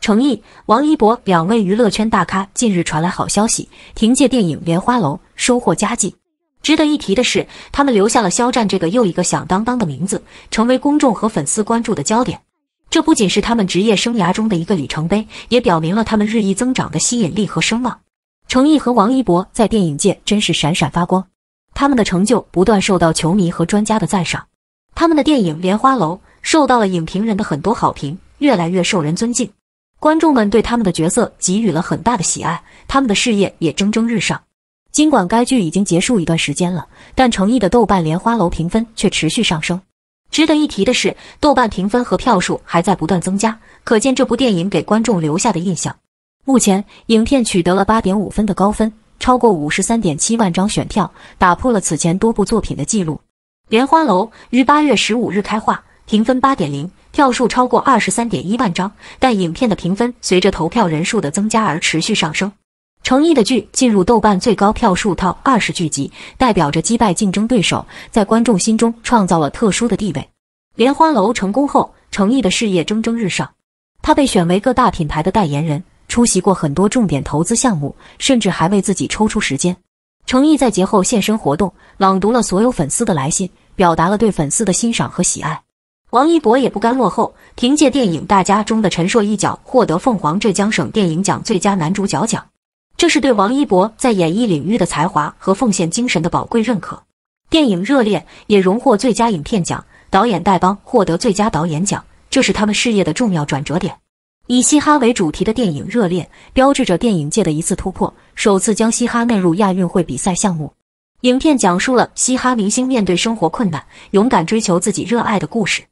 程毅、王一博两位娱乐圈大咖近日传来好消息，凭借电影《莲花楼》收获佳绩。值得一提的是，他们留下了肖战这个又一个响当当的名字，成为公众和粉丝关注的焦点。这不仅是他们职业生涯中的一个里程碑，也表明了他们日益增长的吸引力和声望。程毅和王一博在电影界真是闪闪发光，他们的成就不断受到球迷和专家的赞赏。他们的电影《莲花楼》受到了影评人的很多好评，越来越受人尊敬。观众们对他们的角色给予了很大的喜爱，他们的事业也蒸蒸日上。尽管该剧已经结束一段时间了，但成毅的豆瓣《莲花楼》评分却持续上升。值得一提的是，豆瓣评分和票数还在不断增加，可见这部电影给观众留下的印象。目前，影片取得了八点五分的高分，超过五十三点七万张选票，打破了此前多部作品的记录。《莲花楼》于八月十五日开画，评分八点零。票数超过二十三点一万张，但影片的评分随着投票人数的增加而持续上升。成毅的剧进入豆瓣最高票数 TOP 二十剧集，代表着击败竞争对手，在观众心中创造了特殊的地位。《莲花楼》成功后，成毅的事业蒸蒸日上，他被选为各大品牌的代言人，出席过很多重点投资项目，甚至还为自己抽出时间。成毅在节后现身活动，朗读了所有粉丝的来信，表达了对粉丝的欣赏和喜爱。王一博也不甘落后，凭借电影《大家》中的陈硕一角获得凤凰浙江省电影奖最佳男主角奖，这是对王一博在演艺领域的才华和奉献精神的宝贵认可。电影《热烈》也荣获最佳影片奖，导演戴邦获得最佳导演奖，这是他们事业的重要转折点。以嘻哈为主题的电影《热烈》标志着电影界的一次突破，首次将嘻哈纳入亚运会比赛项目。影片讲述了嘻哈明星面对生活困难，勇敢追求自己热爱的故事。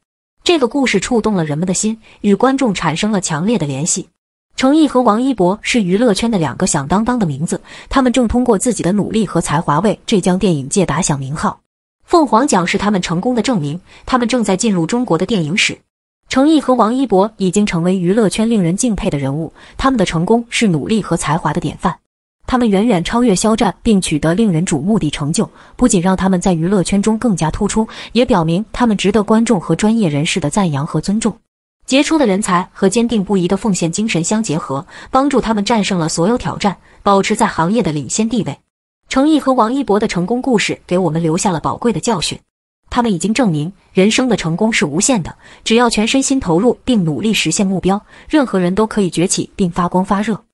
这个故事触动了人们的心，与观众产生了强烈的联系。程毅和王一博是娱乐圈的两个响当当的名字，他们正通过自己的努力和才华为浙江电影界打响名号。凤凰奖是他们成功的证明，他们正在进入中国的电影史。程毅和王一博已经成为娱乐圈令人敬佩的人物，他们的成功是努力和才华的典范。他们远远超越肖战，并取得令人瞩目的成就，不仅让他们在娱乐圈中更加突出，也表明他们值得观众和专业人士的赞扬和尊重。杰出的人才和坚定不移的奉献精神相结合，帮助他们战胜了所有挑战，保持在行业的领先地位。程毅和王一博的成功故事给我们留下了宝贵的教训。他们已经证明，人生的成功是无限的，只要全身心投入并努力实现目标，任何人都可以崛起并发光发热。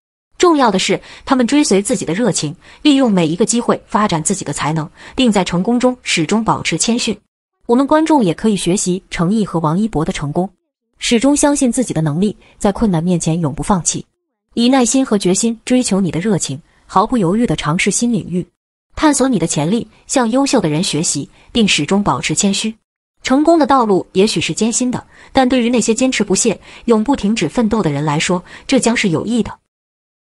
重要的是，他们追随自己的热情，利用每一个机会发展自己的才能，并在成功中始终保持谦逊。我们观众也可以学习程毅和王一博的成功，始终相信自己的能力，在困难面前永不放弃，以耐心和决心追求你的热情，毫不犹豫地尝试新领域，探索你的潜力，向优秀的人学习，并始终保持谦虚。成功的道路也许是艰辛的，但对于那些坚持不懈、永不停止奋斗的人来说，这将是有益的。